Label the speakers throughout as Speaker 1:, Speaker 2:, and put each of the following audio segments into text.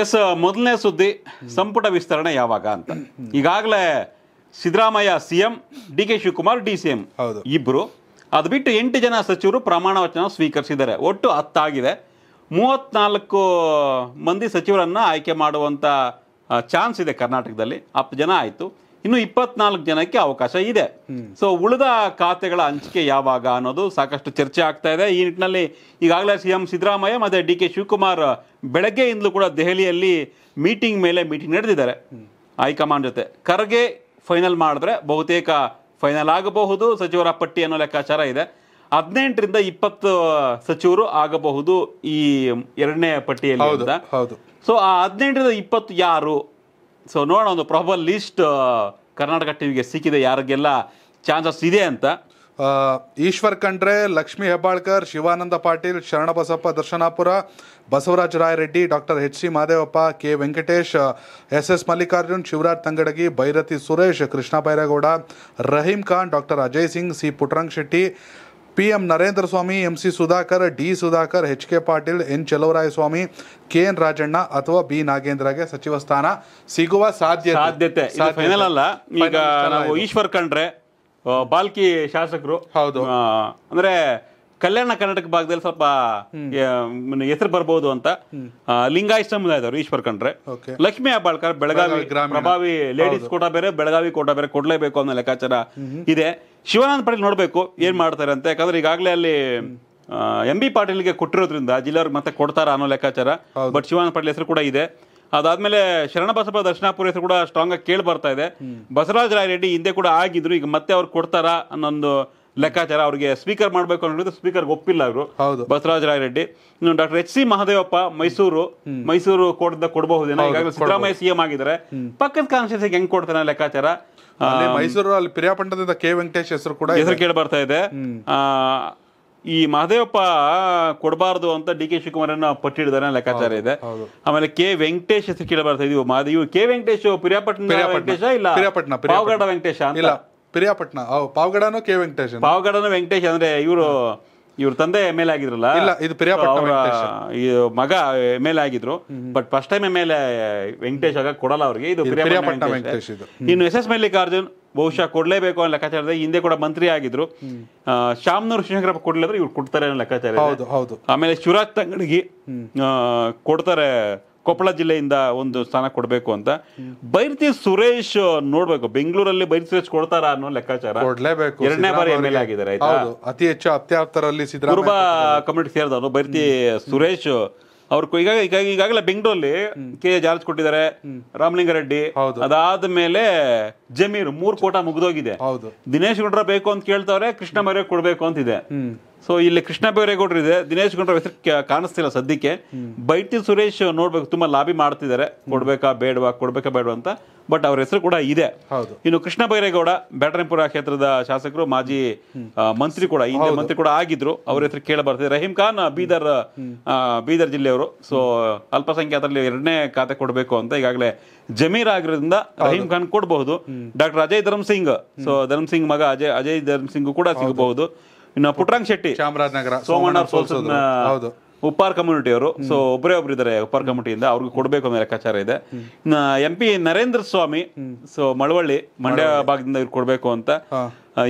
Speaker 1: S ಮೊದಲನೇ ಸುದ್ದಿ ಸಂಪುಟ ವಿಸ್ತರಣೆ ಯಾವಾಗ ಅಂತ ಈಗಾಗಲೇ Siddaramaiah CM D K Shivakumar D C M ಇಬ್ರು ಅದು ಬಿಟ್ಟು ಎಂಟು ಜನ ಸಚಿವರು ಪ್ರಮಾಣ ವಚನ ಸ್ವೀಕರಿಸಿದ್ದಾರೆ ಒಟ್ಟು ಹತ್ತಾಗಿದೆ ಮೂವತ್ನಾಲ್ಕು ಮಂದಿ ಸಚಿವರನ್ನು ಆಯ್ಕೆ ಮಾಡುವಂಥ ಚಾನ್ಸ್ ಇದೆ ಕರ್ನಾಟಕದಲ್ಲಿ ಹತ್ತು ಜನ ಆಯಿತು ಇನ್ನು ಇಪ್ಪತ್ನಾಲ್ಕು ಜನಕ್ಕೆ ಅವಕಾಶ ಇದೆ ಸೊ ಉಳಿದ ಖಾತೆಗಳ ಹಂಚಿಕೆ ಯಾವಾಗ ಅನ್ನೋದು ಸಾಕಷ್ಟು ಚರ್ಚೆ ಆಗ್ತಾ ಇದೆ ಈ ನಿಟ್ಟಿನಲ್ಲಿ ಈಗಾಗಲೇ ಸಿ ಎಂ ಸಿದ್ದರಾಮಯ್ಯ ಮತ್ತು ಡಿ ಕೆ ಶಿವಕುಮಾರ್ ಬೆಳಗ್ಗೆಯಿಂದಲೂ ಕೂಡ ದೆಹಲಿಯಲ್ಲಿ ಮೀಟಿಂಗ್ ಮೇಲೆ ಮೀಟಿಂಗ್ ನಡೆದಿದ್ದಾರೆ ಹೈಕಮಾಂಡ್ ಜೊತೆ ಕರ್ಗೆ ಫೈನಲ್ ಮಾಡಿದ್ರೆ ಬಹುತೇಕ ಫೈನಲ್ ಆಗಬಹುದು ಸಚಿವರ ಪಟ್ಟಿ ಅನ್ನೋ ಲೆಕ್ಕಾಚಾರ ಇದೆ ಹದಿನೆಂಟರಿಂದ ಇಪ್ಪತ್ತು ಸಚಿವರು ಆಗಬಹುದು ಈ ಎರಡನೇ ಪಟ್ಟಿಯಲ್ಲಿ ಹೌದು ಸೊ ಆ ಹದಿನೆಂಟರಿಂದ ಇಪ್ಪತ್ತು ಯಾರು ಸೊ ನೋಡೋಣ ಒಂದು ಪ್ರಾಬಲ್ ಲೀಸ್ಟ್ ಕರ್ನಾಟಕ ಟಿವಿಗೆ ಸಿಕ್ಕಿದೆ ಯಾರಿಗೆಲ್ಲ ಚಾನ್ಸಸ್ ಇದೆ ಅಂತ Eshwar Khandre Lakshmi Hebbalkar Shivananda Patil Sharanabasappa Darshanapur Basavaraj Rayareddy doctor H C Mahadevappa K Venkatesh S S Mallikarjun Shivaraj Tangadagi Byrathi Suresh Krishna Byregowda Rahim Khan doctor Ajay Singh C Puttarang Shetty P M Narendra Swamy M C Sudhakar D Sudhakar H K Patil N Swamy K N Rajanna ಅಥವಾ ಬಿ ನಾಗೇಂದ್ರಗೆ ಸಚಿವ ಸ್ಥಾನ ಸಿಗುವ ಸಾಧ್ಯತೆ ಸಾಧ್ಯತೆ ಫೈನಲ್ ಅಲ್ಲ ಈಗ ನಾವು ಈಶ್ವರ್ ಖಂಡ್ರೆ ಬಾಲ್ಕಿ ಶಾಸಕರು ಹೌದು ಅಂದ್ರೆ ಕಲ್ಯಾಣ ಕರ್ನಾಟಕ ಭಾಗದಲ್ಲಿ ಸ್ವಲ್ಪ ಹೆಸರು ಬರಬಹುದು ಅಂತ ಲಿಂಗಾಯತ ಸಮುದಾಯ ಈಶ್ವರ್ ಕಂಡ್ರೆ ಲಕ್ಷ್ಮೀ ಅಬ್ಬಾಳ್ಕರ್ ಬೆಳಗಾವಿ ಪ್ರಭಾವಿ ಲೇಡೀಸ್ ಕೋಟ ಬೇರೆ ಬೆಳಗಾವಿ ಕೋಟ ಬೇರೆ ಕೊಡ್ಲೇಬೇಕು ಅನ್ನೋ ಲೆಕ್ಕಾಚಾರ ಇದೆ ಶಿವಾನಂದ ಪಾಟೀಲ್ ನೋಡ್ಬೇಕು ಏನ್ ಮಾಡ್ತಾರೆ ಅಂತ ಯಾಕಂದ್ರೆ ಈಗಾಗಲೇ ಅಲ್ಲಿ ಎಂ ಬಿ ಪಾಟೀಲ್ಗೆ ಕೊಟ್ಟಿರೋದ್ರಿಂದ ಜಿಲ್ಲಾ ಮತ್ತೆ ಕೊಡ್ತಾರ ಅನ್ನೋ ಲೆಕ್ಕಾಚಾರ ಬಟ್ ಶಿವಾನಂದ ಪಾಟೀಲ್ ಹೆಸರು ಕೂಡ ಇದೆ ಅದಾದ್ಮೇಲೆ ಬಸಪ್ಪ ದರ್ಶನಾಪುರ ಹೆಸರು ಕೂಡ ಸ್ಟ್ರಾಂಗ್ ಆಗಿ ಕೇಳಿ ಬರ್ತಾ ಇದೆ ಬಸವರಾಜ ರಾಯ್ ರೆಡ್ಡಿ ಹಿಂದೆ ಕೂಡ ಆಗಿದ್ರು ಈಗ ಮತ್ತೆ ಅವ್ರು ಕೊಡ್ತಾರಾ ಅನ್ನೊಂದು ಲೆಕ್ಕಾಚಾರ ಅವರಿಗೆ ಸ್ಪೀಕರ್ ಮಾಡಬೇಕು ಅನ್ನೋದು ಸ್ಪೀಕರ್ ಒಪ್ಪಿಲ್ಲ ಅವರು ಬಸವರಾಜ ರಾಯರೆಡ್ಡಿ ಇನ್ನು doctor H C Mahadevappa Mysuru Mysuru ಕೋಟದ ಕೊಡಬಹುದೇನೋ ಈಗಾಗಲೇ ಸಿದ್ದರಾಮಯ್ಯ ಸಿಎಂ ಆಗಿದ್ರೆ ಪಕ್ಕದ ಕಾನ್ಸ್ಟಿಟ್ಯೂನ್ಸಿಗೆ ಹೆಂಗ್ ಕೊಡ್ತಾನೆ ಲೆಕ್ಕಾಚಾರ ಮೈಸೂರು ಅಲ್ಲಿ ಕೆ ವೆಂಕಟೇಶ್ ಹೆಸರು ಕೂಡ ಹೆಸರು ಕೇಳಿ ಬರ್ತಾ ಇದೆ ಈ ಮಹದೇವಪ್ಪ ಕೊಡಬಾರದು ಅಂತ ಡಿ ಕೆ ಪಟ್ಟಿ ಹಿಡಿದಾರೆ ಲೆಕ್ಕಾಚಾರ ಇದೆ ಆಮೇಲೆ ಕೆ ವೆಂಕಟೇಶ್ ಹೆಸರು ಕೇಳಿ ಬರ್ತಾ ಇದೀವಿ ಕೆ ವೆಂಕಟೇಶ್ ಪಿರಿಯಾಪಟ್ಟಣ ವೆಂಕಟೇಶ ಇಲ್ಲ ಪಾವಗಡ ವೆಂಕಟೇಶ ಅಂತ ಪಿರಿಯಾಪಟ್ನ ಪಾವಗಡನೋ ಕೆ ವೆಂಕಟೇಶ್ ಪಾವಗಡನ ವೆಂಕಟೇಶ್ ಅಂದ್ರೆ ಇವರು ಇವ್ರ ತಂದೆ ಎಮ್ ಎಲ್ ಆಗಿದ್ರಲ್ಲ ಇಲ್ಲ ಇದು ಮಗ ಎಮ್ ಎಲ್ ಆಗಿದ್ರು but first time M L Venkatesh ಆಗ ಕೊಡಲ್ಲ ಅವ್ರಿಗೆ ಇದು ವೆಂಕಟೇಶ್ ಇನ್ನು ಎಸ್ ಎಸ್ ಮಲ್ಲಿಕಾರ್ಜುನ್ ಬಹುಶಃ ಕೊಡ್ಲೇಬೇಕು ಅನ್ನೋ ಲೆಕ್ಕಾಚಾರದ ಹಿಂದೆ ಕೂಡ ಮಂತ್ರಿ ಆಗಿದ್ರು ಶಾಮ್ನೂರು ಶಿವಶಂಕರಪ್ಪ ಕೊಡ್ಲಿಲ್ಲ ಇವ್ರು ಕೊಡ್ತಾರೆ ಲೆಕ್ಕಾಚಾರ ಹೌದು ಹೌದು ಆಮೇಲೆ ಶಿವರಾಜ್ ತಂಗಡಿಗೆ ಕೊಡ್ತಾರೆ ಕೊಪ್ಪಳ ಜಿಲ್ಲೆಯಿಂದ ಒಂದು ಸ್ಥಾನ ಕೊಡಬೇಕು ಅಂತ ಬೈರ್ತಿ ಸುರೇಶ್ ನೋಡ್ಬೇಕು ಬೆಂಗಳೂರಲ್ಲಿ ಬೈರತಿ ಸುರೇಶ್ ಕೊಡ್ತಾರ ಅನ್ನೋ ಲೆಕ್ಕಾಚಾರ ಕೊಡ್ಲೇಬೇಕು ಎರಡನೇ ಬಾರಿ ಎಂ ಎಲ್ ಎ ಆಗಿದ್ದಾರೆ ಅತಿ ಹೆಚ್ಚು ಅತ್ಯಾಪ್ತರಲ್ಲಿ ಕುರುಬ ಕಮಿಟಿ ಸೇರಿದವರು ಬೈರ್ತಿ ಸುರೇಶ್ ಅವ್ರ ಈಗ ಈಗ ಈಗಾಗಲೇ ಬೆಂಗಳೂರಲ್ಲಿ ಕೆ ಜಾರ್ಜ್ ಕೊಟ್ಟಿದ್ದಾರೆ ರೆಡ್ಡಿ ಅದಾದ ಮೇಲೆ ಜಮೀರ್ ಮೂರ್ ಕೋಟ ಮುಗ್ದೋಗಿದೆ ದಿನೇಶ್ ಗುಡ್ರ ಬೇಕು ಅಂತ ಕೇಳ್ತಾವ್ರೆ ಕೃಷ್ಣ ಮರ್ಯ ಕೊಡ್ಬೇಕು ಅಂತಿದೆ ಸೊ ಇಲ್ಲಿ ಕೃಷ್ಣ ಬೈರೇಗೌಡರು ಇದೆ ದಿನೇಶ್ ಗುಂಡ್ರಾವ್ ಹೆಸರು ಕಾಣಿಸ್ತಿಲ್ಲ ಸದ್ಯಕ್ಕೆ ಬೈಟಿ ಸುರೇಶ್ ನೋಡ್ಬೇಕು ತುಂಬಾ ಲಾಬಿ ಮಾಡ್ತಿದ್ದಾರೆ ಕೊಡ್ಬೇಕಾ ಬೇಡವಾ ಕೊಡ್ಬೇಕಾ ಬೇಡವಾ ಅಂತ ಬಟ್ ಅವ್ರ ಹೆಸರು ಕೂಡ ಇದೆ ಇನ್ನು ಕೃಷ್ಣ ಬೈರೇಗೌಡ ಬ್ಯಾಟರಿಪುರ ಕ್ಷೇತ್ರದ ಶಾಸಕರು ಮಾಜಿ ಮಂತ್ರಿ ಕೂಡ ಹಿಂದೆ ಮಂತ್ರಿ ಕೂಡ ಆಗಿದ್ರು ಅವ್ರ ಹೆಸರು ಕೇಳ ಬರ್ತಿದೆ ರಹೀಂ ಖಾನ್ ಬೀದರ್ ಬೀದರ್ ಜಿಲ್ಲೆಯವರು ಸೊ ಅಲ್ಪಸಂಖ್ಯಾತರಲ್ಲಿ ಎರಡನೇ ಖಾತೆ ಕೊಡಬೇಕು ಅಂತ ಈಗಾಗಲೇ ಜಮೀರ್ ಆಗಿರೋದ್ರಿಂದ ರಹೀಂ ಖಾನ್ ಕೊಡಬಹುದು ಡಾಕ್ಟರ್ ಅಜಯ್ ಧರ್ಮ್ ಸಿಂಗ್ ಸೊ ಧರ್ಮ್ ಸಿಂಗ್ ಮಗ ಅಜಯ್ ಅಜಯ್ ಧರ್ಮ್ ಸಿಂಗ್ ಕೂಡ ಸಿಗಬಹುದು ಇನ್ನು ಪುಟ್ರಂಗ್ ಶೆಟ್ಟಿ ಚಾಮರಾಜನಗರ ಸೋಮಣ್ಣ ಸೋಲ್ಸೋದು ಹೌದು ಉಪ್ಪಾರ್ ಕಮ್ಯುನಿಟಿ ಅವರು ಸೊ ಒಬ್ಬರೇ ಒಬ್ರು ಇದಾರೆ ಉಪ್ಪಾರ್ ಕಮಿಟಿಯಿಂದ ಅವ್ರಿಗೆ ಕೊಡಬೇಕು ಅನ್ನೋ ಲೆಕ್ಕಾಚಾರ ಇದೆ M P Narendra Swamy so Malavalli Mandya ಭಾಗದಿಂದ ಇವ್ರು ಕೊಡಬೇಕು ಅಂತ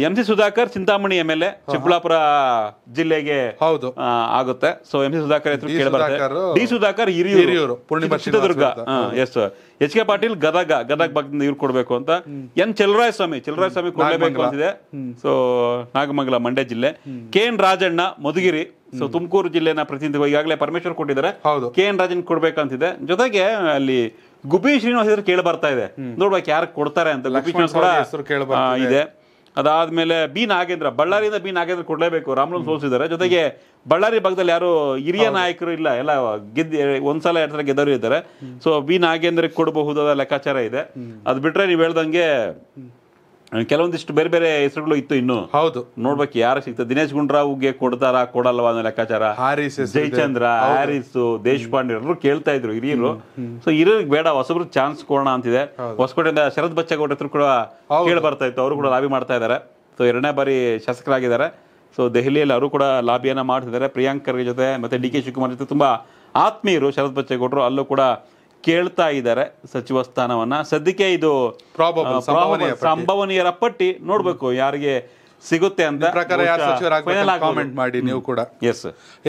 Speaker 1: M C Sudhakar Chintamani M L A Chikkaballapur ಜಿಲ್ಲೆಗೆ ಹೌದು ಆಗುತ್ತೆ ಸೊ ಎಂ ಸಿ ಸುಧಾಕರ್ ಹೆಸರು ಕೇಳಬಾರ್ದು D Sudhakar Hiriyur Chitradurga S H K Patil Gadag Gadag ಭಾಗದಿಂದ ಇವ್ರು ಕೊಡ್ಬೇಕು ಅಂತ ಎನ್ ಚೆಲರಾಯ ಸ್ವಾಮಿ ಚೆಲರಾಯ ಸ್ವಾಮಿ ಕೊಡ್ಲೇಬೇಕು ಅಂತಿದೆ ಸೊ ನಾಗಮಂಗಲ ಮಂಡ್ಯ ಜಿಲ್ಲೆ K N Rajanna Madhugiri so Tumakuru ಜಿಲ್ಲೆನ ಪ್ರತಿನಿಧಿ ಈಗಾಗಲೇ ಪರಮೇಶ್ವರ್ ಕೊಟ್ಟಿದ್ದಾರೆ ಕೆ ಎನ್ ರಾಜನ್ ಕೊಡ್ಬೇಕಂತಿದೆ ಜೊತೆಗೆ ಅಲ್ಲಿ ಗುಬ್ಬಿ ಶ್ರೀನಿವಾಸ ಹೆಸರು ಕೇಳಿ ಬರ್ತಾ ಇದೆ ನೋಡ್ಬೇಕು ಯಾರು ಕೊಡ್ತಾರೆ ಅಂತ ಗುಬ್ಬಿ ಶ್ರೀನಿವಾಸ್ ಇದೆ ಅದಾದ್ಮೇಲೆ ಬಿ ನಾಗೇಂದ್ರ ಬಳ್ಳಾರಿಯಿಂದ ಬಿ ನಾಗೇಂದ್ರ ಕೊಡಲೇಬೇಕು ರಾಮಲಂ ಸೋಲ್ಸಿದ್ದಾರೆ ಜೊತೆಗೆ ಬಳ್ಳಾರಿ ಭಾಗದಲ್ಲಿ ಯಾರು ಹಿರಿಯ ನಾಯಕರು ಇಲ್ಲ ಎಲ್ಲ ಗೆದ್ದ ಒಂದ್ಸಲ ಎರಡು ಸಲ ಗೆದ್ದರು ಇದ್ದಾರೆ ಸೊ ಬಿ ನಾಗೇಂದ್ರಕ್ಕೆ ಕೊಡಬಹುದಾದ ಲೆಕ್ಕಾಚಾರ ಇದೆ ಅದು ಬಿಟ್ರೆ ನೀವು ಹೇಳ್ದಂಗೆ ಕೆಲವೊಂದಿಷ್ಟು ಬೇರೆ ಬೇರೆ ಹೆಸರುಗಳು ಇತ್ತು ಇನ್ನು ಹೌದು ನೋಡ್ಬೇಕು ಯಾರು ಸಿಕ್ತ ದಿನೇಶ್ ಗುಂಡ್ರಾವ್ಗೆ ಕೊಡ್ತಾರಾ ಕೊಡಲ್ವಾ ಅನ್ನೋ ಲೆಕ್ಕಾಚಾರ ಹಾರಿಸ್ ಜಯಚಂದ್ರ ಹಾರಿಸ್ ದೇಶಪಾಂಡೆ ಎಲ್ಲರೂ ಕೇಳ್ತಾ ಇದ್ರು ಹಿರಿಯರು ಸೊ ಹಿರಿಯರಿಗೆ ಬೇಡ ಹೊಸಬ್ರು ಚಾನ್ಸ್ ಕೊಡೋಣ ಅಂತಿದೆ ಹೊಸಕೋಟೆಯಿಂದ ಶರತ್ ಬಚ್ಚೇಗೌಡ ಹತ್ರ ಕೂಡ ಕೇಳಿ ಬರ್ತಾ ಇತ್ತು ಅವರು ಕೂಡ ಲಾಬಿ ಮಾಡ್ತಾ ಇದ್ದಾರೆ ಸೊ ಎರಡನೇ ಬಾರಿ ಶಾಸಕರಾಗಿದ್ದಾರೆ ಸೊ ದೆಹಲಿಯಲ್ಲಿ ಅವರು ಕೂಡ ಲಾಬಿಯನ್ನ ಮಾಡ್ತಿದ್ದಾರೆ ಪ್ರಿಯಾಂಕರ್ ಜೊತೆ ಮತ್ತೆ ಡಿ ಕೆ ಶಿವಕುಮಾರ್ ಜೊತೆ ತುಂಬಾ ಆತ್ಮೀಯರು ಶರತ್ ಬಚ್ಚೇಗೌಡರು ಅಲ್ಲೂ ಕೂಡ ಕೇಳ್ತಾ ಇದ್ದಾರೆ ಸಚಿವ ಸ್ಥಾನವನ್ನ ಸದ್ಯಕ್ಕೆ ಇದು ಸಂಭವನೀಯರ ಪಟ್ಟಿ ನೋಡ್ಬೇಕು ಯಾರಿಗೆ ಸಿಗುತ್ತೆ ಅಂತ ಕಾಮೆಂಟ್ ಮಾಡಿ ನೀವು ಕೂಡ ಎಸ್